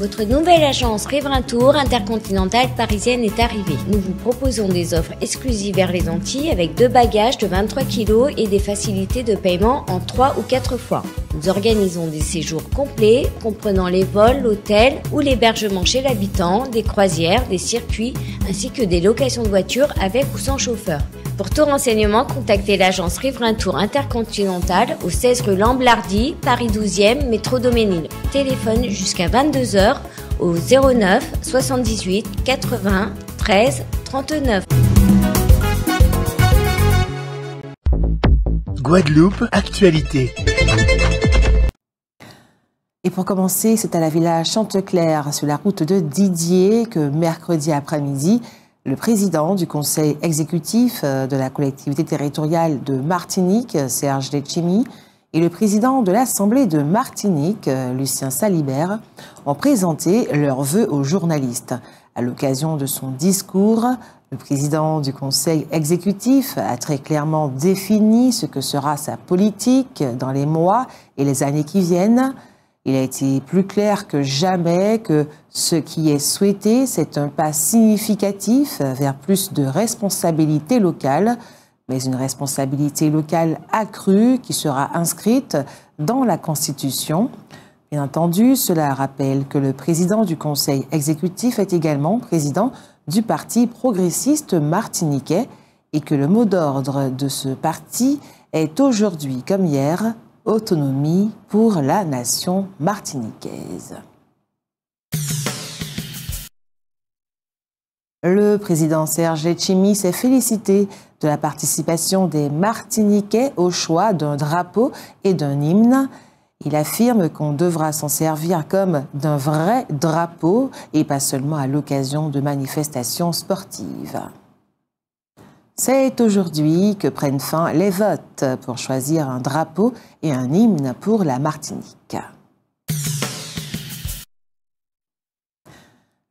Votre nouvelle agence Riverain Tour intercontinentale parisienne est arrivée. Nous vous proposons des offres exclusives vers les Antilles avec deux bagages de 23 kg et des facilités de paiement en 3 ou 4 fois. Nous organisons des séjours complets comprenant les vols, l'hôtel ou l'hébergement chez l'habitant, des croisières, des circuits ainsi que des locations de voitures avec ou sans chauffeur. Pour tout renseignement, contactez l'agence Riverain Tour Intercontinental au 16 rue Lamblardy, Paris 12e, métro Doménil. Téléphone jusqu'à 22h au 09 78 80 13 39. Guadeloupe, actualité. Et pour commencer, c'est à la villa Chantecler sur la route de Didier, que mercredi après-midi, le président du conseil exécutif euh, de la collectivité territoriale de Martinique, euh, Serge Lechimi, et le président de l'Assemblée de Martinique, euh, Lucien Salibert, ont présenté leurs vœux aux journalistes. À l'occasion de son discours, le président du Conseil exécutif a très clairement défini ce que sera sa politique dans les mois et les années qui viennent. Il a été plus clair que jamais que ce qui est souhaité, c'est un pas significatif vers plus de responsabilité locale, mais une responsabilité locale accrue qui sera inscrite dans la Constitution. Bien entendu, cela rappelle que le président du Conseil exécutif est également président du Parti progressiste martiniquais et que le mot d'ordre de ce parti est aujourd'hui comme hier autonomie pour la nation martiniquaise. Le président Serge Chimi s'est félicité de la participation des Martiniquais au choix d'un drapeau et d'un hymne. Il affirme qu'on devra s'en servir comme d'un vrai drapeau et pas seulement à l'occasion de manifestations sportives. C'est aujourd'hui que prennent fin les votes pour choisir un drapeau et un hymne pour la Martinique.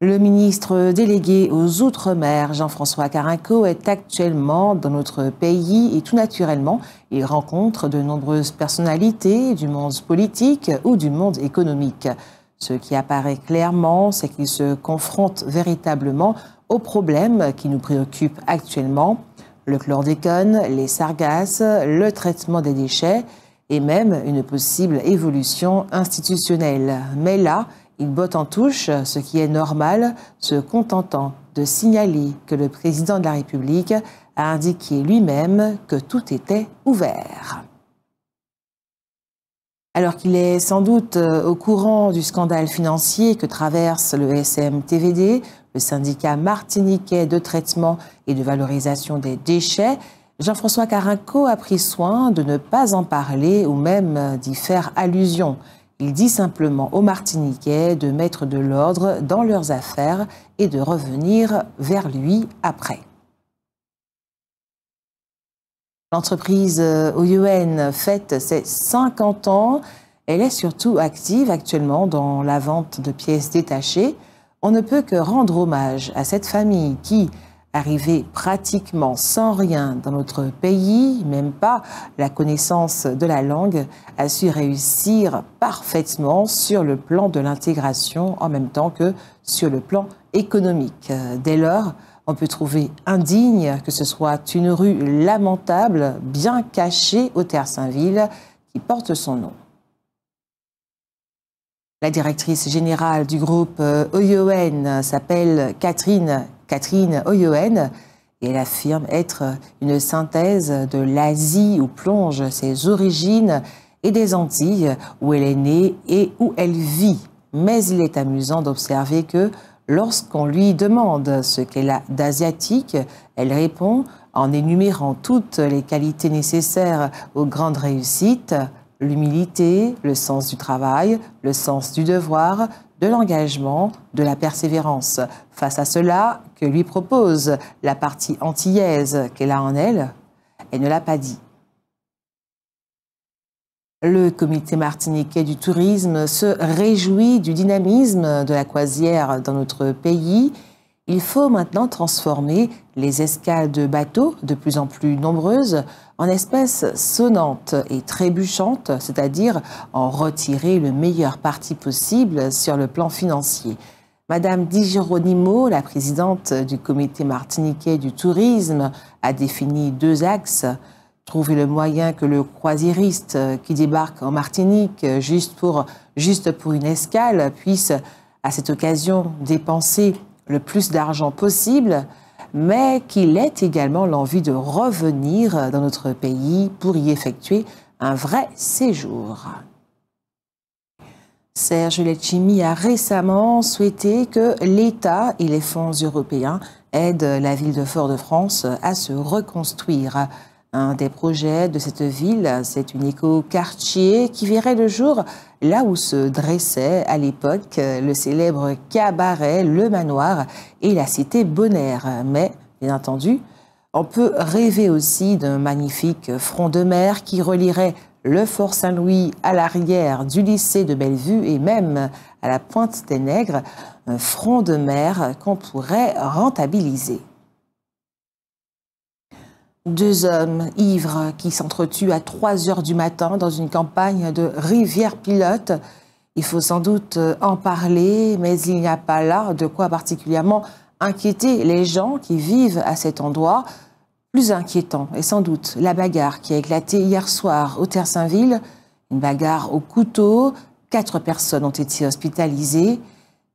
Le ministre délégué aux Outre-mer, Jean-François Carinco, est actuellement dans notre pays et tout naturellement, il rencontre de nombreuses personnalités du monde politique ou du monde économique. Ce qui apparaît clairement, c'est qu'il se confronte véritablement aux problèmes qui nous préoccupent actuellement, le chlordécone, les sargasses, le traitement des déchets et même une possible évolution institutionnelle. Mais là, il botte en touche, ce qui est normal, se contentant de signaler que le président de la République a indiqué lui-même que tout était ouvert. Alors qu'il est sans doute euh, au courant du scandale financier que traverse le SMTVD, le syndicat martiniquais de traitement et de valorisation des déchets, Jean-François Carinco a pris soin de ne pas en parler ou même d'y faire allusion. Il dit simplement aux Martiniquais de mettre de l'ordre dans leurs affaires et de revenir vers lui après. L'entreprise euh, OUN fête ses 50 ans. Elle est surtout active actuellement dans la vente de pièces détachées. On ne peut que rendre hommage à cette famille qui, arrivée pratiquement sans rien dans notre pays, même pas la connaissance de la langue, a su réussir parfaitement sur le plan de l'intégration en même temps que sur le plan économique. Dès lors, on peut trouver indigne, que ce soit une rue lamentable, bien cachée au Terre Saint-Ville, qui porte son nom. La directrice générale du groupe euh, Oyoen s'appelle Catherine, Catherine Oyoen et elle affirme être une synthèse de l'Asie où plonge ses origines et des Antilles où elle est née et où elle vit. Mais il est amusant d'observer que Lorsqu'on lui demande ce qu'elle a d'asiatique, elle répond en énumérant toutes les qualités nécessaires aux grandes réussites, l'humilité, le sens du travail, le sens du devoir, de l'engagement, de la persévérance. Face à cela, que lui propose la partie antillaise qu'elle a en elle Elle ne l'a pas dit. Le comité martiniquais du tourisme se réjouit du dynamisme de la croisière dans notre pays. Il faut maintenant transformer les escales de bateaux, de plus en plus nombreuses, en espèces sonnantes et trébuchantes, c'est-à-dire en retirer le meilleur parti possible sur le plan financier. Madame Di la présidente du comité martiniquais du tourisme, a défini deux axes trouver le moyen que le croisiériste euh, qui débarque en Martinique euh, juste pour, juste pour une escale puisse à cette occasion dépenser le plus d'argent possible, mais qu'il ait également l'envie de revenir dans notre pays pour y effectuer un vrai séjour. Serge Letchimi a récemment souhaité que l'État et les fonds européens aident la ville de Fort-de-France à se reconstruire. Un des projets de cette ville, c'est une éco-quartier qui verrait le jour là où se dressait à l'époque le célèbre cabaret, le manoir et la cité Bonaire. Mais, bien entendu, on peut rêver aussi d'un magnifique front de mer qui relierait le Fort Saint-Louis à l'arrière du lycée de Bellevue et même à la Pointe des Nègres, un front de mer qu'on pourrait rentabiliser. Deux hommes ivres qui s'entretuent à 3 heures du matin dans une campagne de rivière pilote. Il faut sans doute euh, en parler, mais il n'y a pas là de quoi particulièrement inquiéter les gens qui vivent à cet endroit. Plus inquiétant est sans doute la bagarre qui a éclaté hier soir au Terre-Saint-Ville. Une bagarre au couteau. Quatre personnes ont été hospitalisées.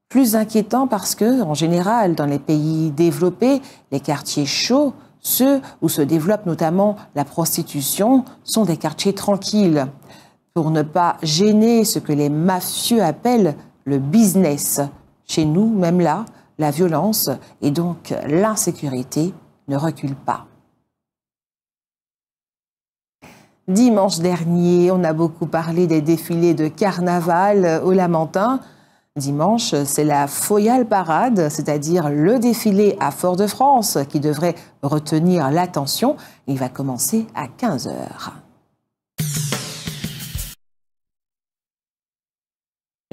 Plus inquiétant parce que, en général, dans les pays développés, les quartiers chauds ceux où se développe notamment la prostitution sont des quartiers tranquilles, pour ne pas gêner ce que les mafieux appellent le business. Chez nous, même là, la violence et donc l'insécurité ne reculent pas. Dimanche dernier, on a beaucoup parlé des défilés de carnaval au Lamentin. Dimanche, c'est la Foyal Parade, c'est-à-dire le défilé à Fort-de-France qui devrait retenir l'attention. Il va commencer à 15h.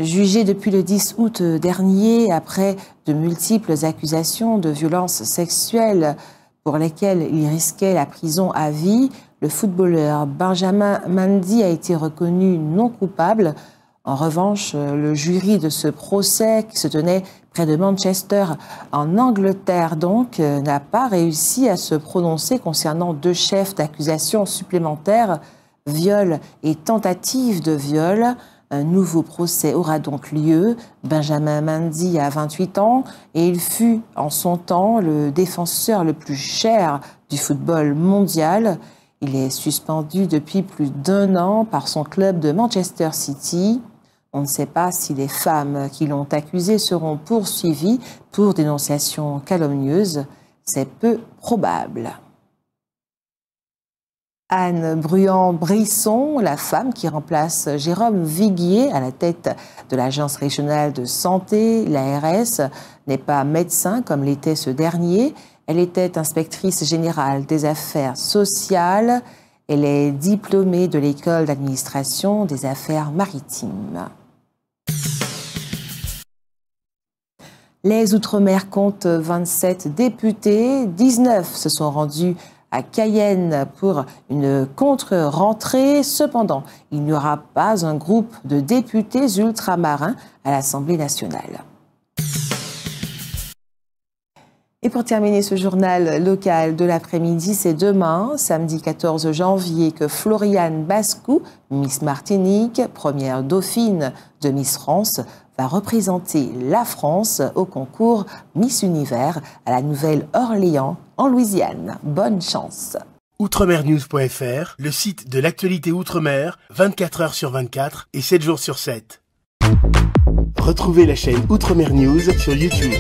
Jugé depuis le 10 août dernier après de multiples accusations de violences sexuelles pour lesquelles il risquait la prison à vie, le footballeur Benjamin Mandy a été reconnu non coupable. En revanche, euh, le jury de ce procès qui se tenait près de Manchester, en Angleterre donc, euh, n'a pas réussi à se prononcer concernant deux chefs d'accusation supplémentaires, viol et tentative de viol. Un nouveau procès aura donc lieu. Benjamin Mandy a 28 ans et il fut en son temps le défenseur le plus cher du football mondial. Il est suspendu depuis plus d'un an par son club de Manchester City. On ne sait pas si les femmes qui l'ont accusé seront poursuivies pour dénonciation calomnieuse. C'est peu probable. Anne Bruand-Brisson, la femme qui remplace Jérôme Viguier à la tête de l'Agence régionale de santé, l'ARS, n'est pas médecin comme l'était ce dernier. Elle était inspectrice générale des affaires sociales. Elle est diplômée de l'école d'administration des affaires maritimes. Les Outre-mer comptent 27 députés, 19 se sont rendus à Cayenne pour une contre-rentrée. Cependant, il n'y aura pas un groupe de députés ultramarins à l'Assemblée nationale. Et pour terminer ce journal local de l'après-midi, c'est demain, samedi 14 janvier, que Floriane Bascou, Miss Martinique, première dauphine de Miss France, représenter la France au concours Miss Univers à la Nouvelle-Orléans en Louisiane. Bonne chance Outremernews.fr, le site de l'actualité Outre-mer, 24 heures sur 24 et 7 jours sur 7. Retrouvez la chaîne outre News sur YouTube.